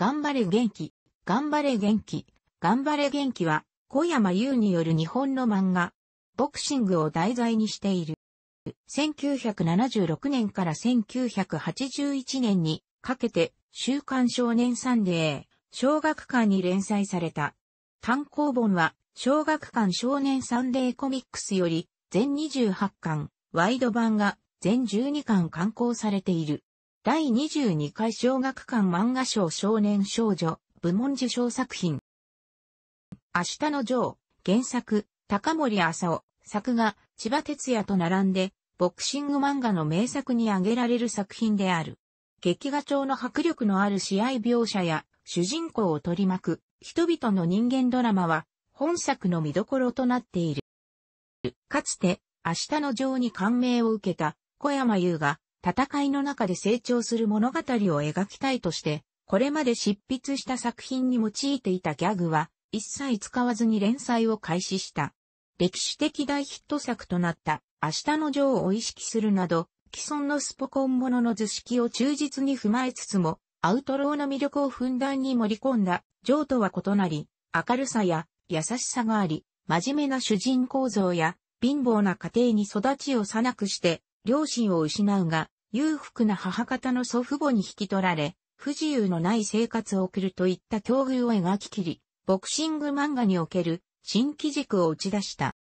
頑張れ元気、頑張れ元気、頑張れ元気は、小山優による日本の漫画、ボクシングを題材にしている。1976年から1981年にかけて、週刊少年サンデー、小学館に連載された。単行本は、小学館少年サンデーコミックスより、全28巻、ワイド版が全12巻刊行されている。第22回小学館漫画賞少年少女部門受賞作品。明日のジョー、原作、高森麻生、作画、千葉哲也と並んで、ボクシング漫画の名作に挙げられる作品である。劇画調の迫力のある試合描写や、主人公を取り巻く、人々の人間ドラマは、本作の見どころとなっている。かつて、明日のジに感銘を受けた、小山優が、戦いの中で成長する物語を描きたいとして、これまで執筆した作品に用いていたギャグは、一切使わずに連載を開始した。歴史的大ヒット作となった明日の女王を意識するなど、既存のスポコンものの図式を忠実に踏まえつつも、アウトローの魅力をふんだんに盛り込んだ、ジョーとは異なり、明るさや優しさがあり、真面目な主人公像や貧乏な家庭に育ちをさなくして、両親を失うが、裕福な母方の祖父母に引き取られ、不自由のない生活を送るといった境遇を描ききり、ボクシング漫画における新機軸を打ち出した。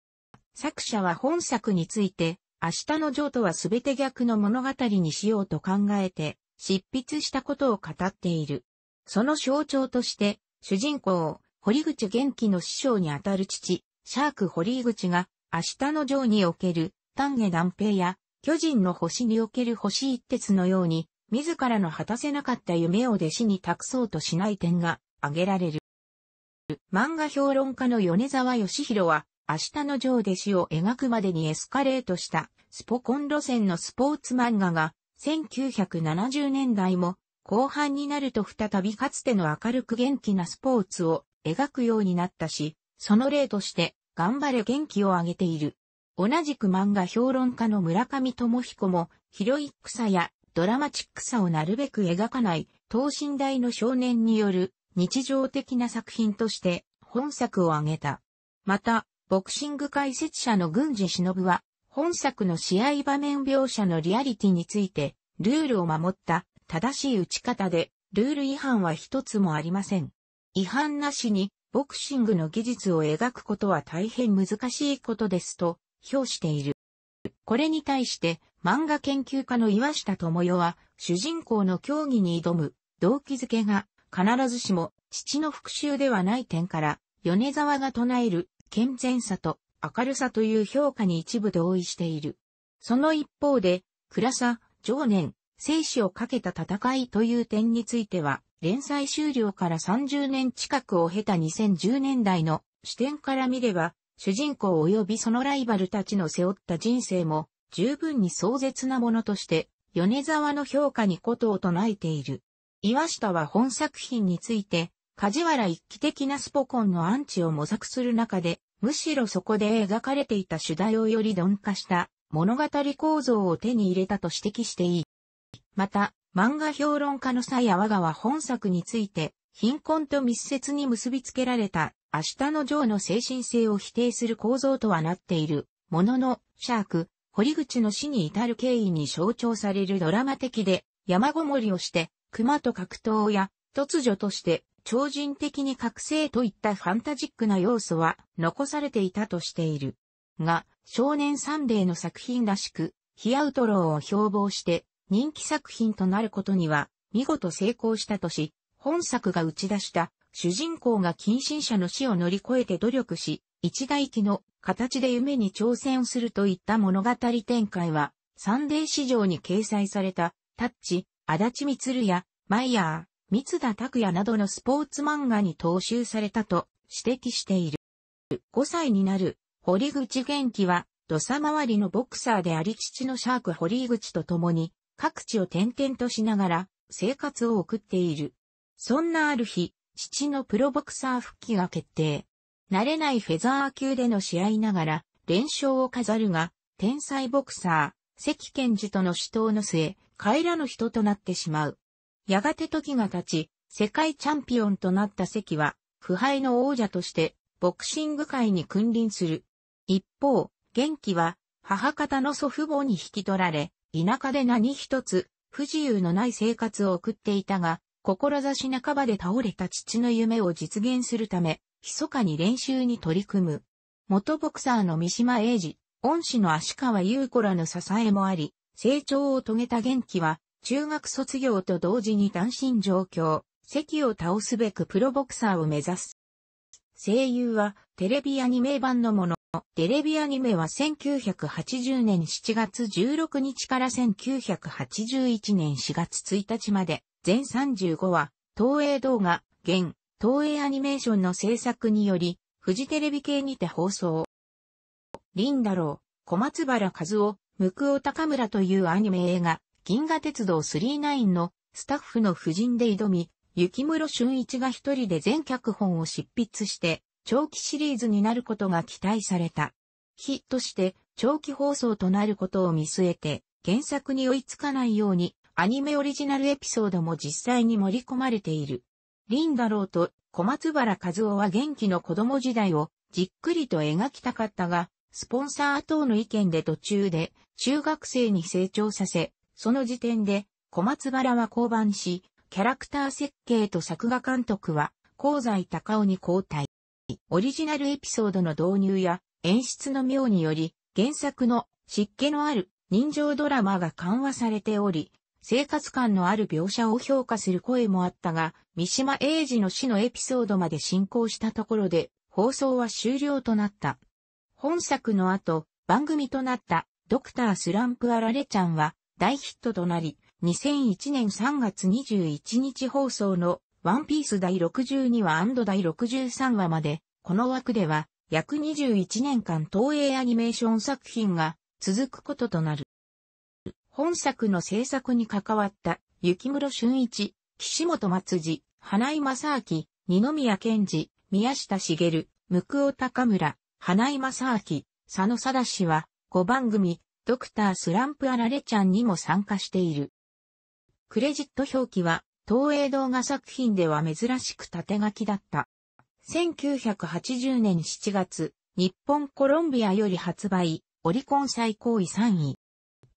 作者は本作について、明日のジョーとは全て逆の物語にしようと考えて、執筆したことを語っている。その象徴として、主人公、堀口元気の師匠にあたる父、シャーク堀口が、明日のジョーにおける、丹下断平や、巨人の星における星一徹のように、自らの果たせなかった夢を弟子に託そうとしない点が挙げられる。漫画評論家の米沢義弘は、明日のジョー弟子を描くまでにエスカレートしたスポコン路線のスポーツ漫画が、1970年代も後半になると再びかつての明るく元気なスポーツを描くようになったし、その例として、頑張れ元気をあげている。同じく漫画評論家の村上智彦も、ヒロイックさやドラマチックさをなるべく描かない、等身大の少年による日常的な作品として本作を挙げた。また、ボクシング解説者の郡司忍は、本作の試合場面描写のリアリティについて、ルールを守った正しい打ち方で、ルール違反は一つもありません。違反なしに、ボクシングの技術を描くことは大変難しいことですと、評している。これに対して漫画研究家の岩下智代は主人公の競技に挑む動機づけが必ずしも父の復讐ではない点から米沢が唱える健全さと明るさという評価に一部同意している。その一方で暗さ、情念、生死をかけた戦いという点については連載終了から30年近くを経た2010年代の視点から見れば主人公及びそのライバルたちの背負った人生も十分に壮絶なものとして米沢の評価にことを唱えている。岩下は本作品について、梶原一騎的なスポコンのアンチを模索する中で、むしろそこで描かれていた主題をより鈍化した物語構造を手に入れたと指摘していい。また、漫画評論家の佐谷和がは本作について、貧困と密接に結びつけられた明日のジョーの精神性を否定する構造とはなっている、ものの、シャーク、堀口の死に至る経緯に象徴されるドラマ的で、山ごもりをして、熊と格闘や、突如として、超人的に覚醒といったファンタジックな要素は残されていたとしている。が、少年サンデーの作品らしく、ヒアウトローを標榜して人気作品となることには見事成功したとし、本作が打ち出した主人公が近親者の死を乗り越えて努力し、一大期の形で夢に挑戦するといった物語展開は、サンデー市場に掲載された、タッチ、足立るや、マイヤー、三田拓也などのスポーツ漫画に踏襲されたと指摘している。5歳になる、堀口元気は、土佐回りのボクサーであり父のシャーク堀口と共に、各地を転々としながら、生活を送っている。そんなある日、父のプロボクサー復帰が決定。慣れないフェザー級での試合ながら、連勝を飾るが、天才ボクサー、関健二との死闘の末、帰らぬ人となってしまう。やがて時が経ち、世界チャンピオンとなった関は、腐敗の王者として、ボクシング界に君臨する。一方、元気は、母方の祖父母に引き取られ、田舎で何一つ、不自由のない生活を送っていたが、志半ばで倒れた父の夢を実現するため、密かに練習に取り組む。元ボクサーの三島英治、恩師の足川優子らの支えもあり、成長を遂げた元気は、中学卒業と同時に単身上京、席を倒すべくプロボクサーを目指す。声優はテレビアニメ版のもの。テレビアニメは1980年7月16日から1981年4月1日まで、全35話、東映動画、現、東映アニメーションの制作により、フジテレビ系にて放送。リンダロー、小松原和夫、向尾高村というアニメ映画、銀河鉄道39のスタッフの夫人で挑み、雪室俊一が一人で全脚本を執筆して、長期シリーズになることが期待された。日として長期放送となることを見据えて、原作に追いつかないように、アニメオリジナルエピソードも実際に盛り込まれている。リンダローと小松原和夫は元気の子供時代をじっくりと描きたかったが、スポンサー等の意見で途中で中学生に成長させ、その時点で小松原は降板し、キャラクター設計と作画監督は香西隆夫に交代。オリジナルエピソードの導入や演出の妙により、原作の湿気のある人情ドラマが緩和されており、生活感のある描写を評価する声もあったが、三島英治の死のエピソードまで進行したところで、放送は終了となった。本作の後、番組となったドクタースランプあられちゃんは大ヒットとなり、2001年3月21日放送のワンピース第62話第63話まで、この枠では、約21年間東映アニメーション作品が続くこととなる。本作の制作に関わった雪室俊一、岸本松次、花井正明、二宮健二、宮下茂、向尾高村、花井正明、佐野貞氏は5番組、ドクタースランプあられちゃんにも参加している。クレジット表記は東映動画作品では珍しく縦書きだった。1980年7月、日本コロンビアより発売、オリコン最高位3位。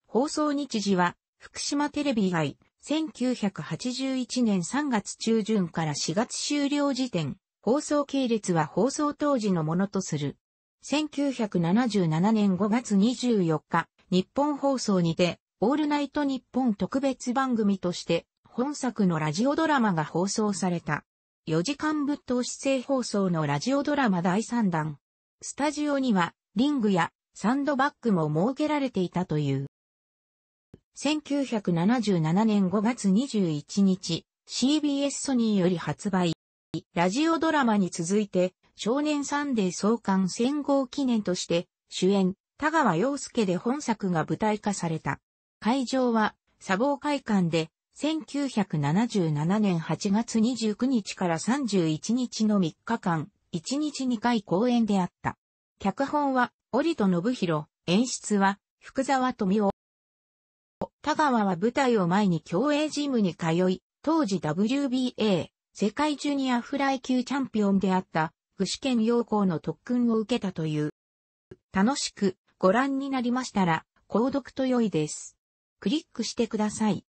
放送日時は、福島テレビ以外、1981年3月中旬から4月終了時点、放送系列は放送当時のものとする。1977年5月24日、日本放送にて、オールナイト日本特別番組として本作のラジオドラマが放送された。4時間ぶっ通し制放送のラジオドラマ第3弾。スタジオには、リングやサンドバッグも設けられていたという。1977年5月21日、CBS ソニーより発売。ラジオドラマに続いて、少年サンデー創刊戦後記念として、主演、田川陽介で本作が舞台化された。会場は、砂防会館で、1977年8月29日から31日の3日間、1日2回公演であった。脚本は、織戸信弘、演出は、福沢富夫。田川は舞台を前に競泳ジムに通い、当時 WBA、世界ジュニアフライ級チャンピオンであった、具志堅陽光の特訓を受けたという。楽しくご覧になりましたら、購読と良いです。クリックしてください。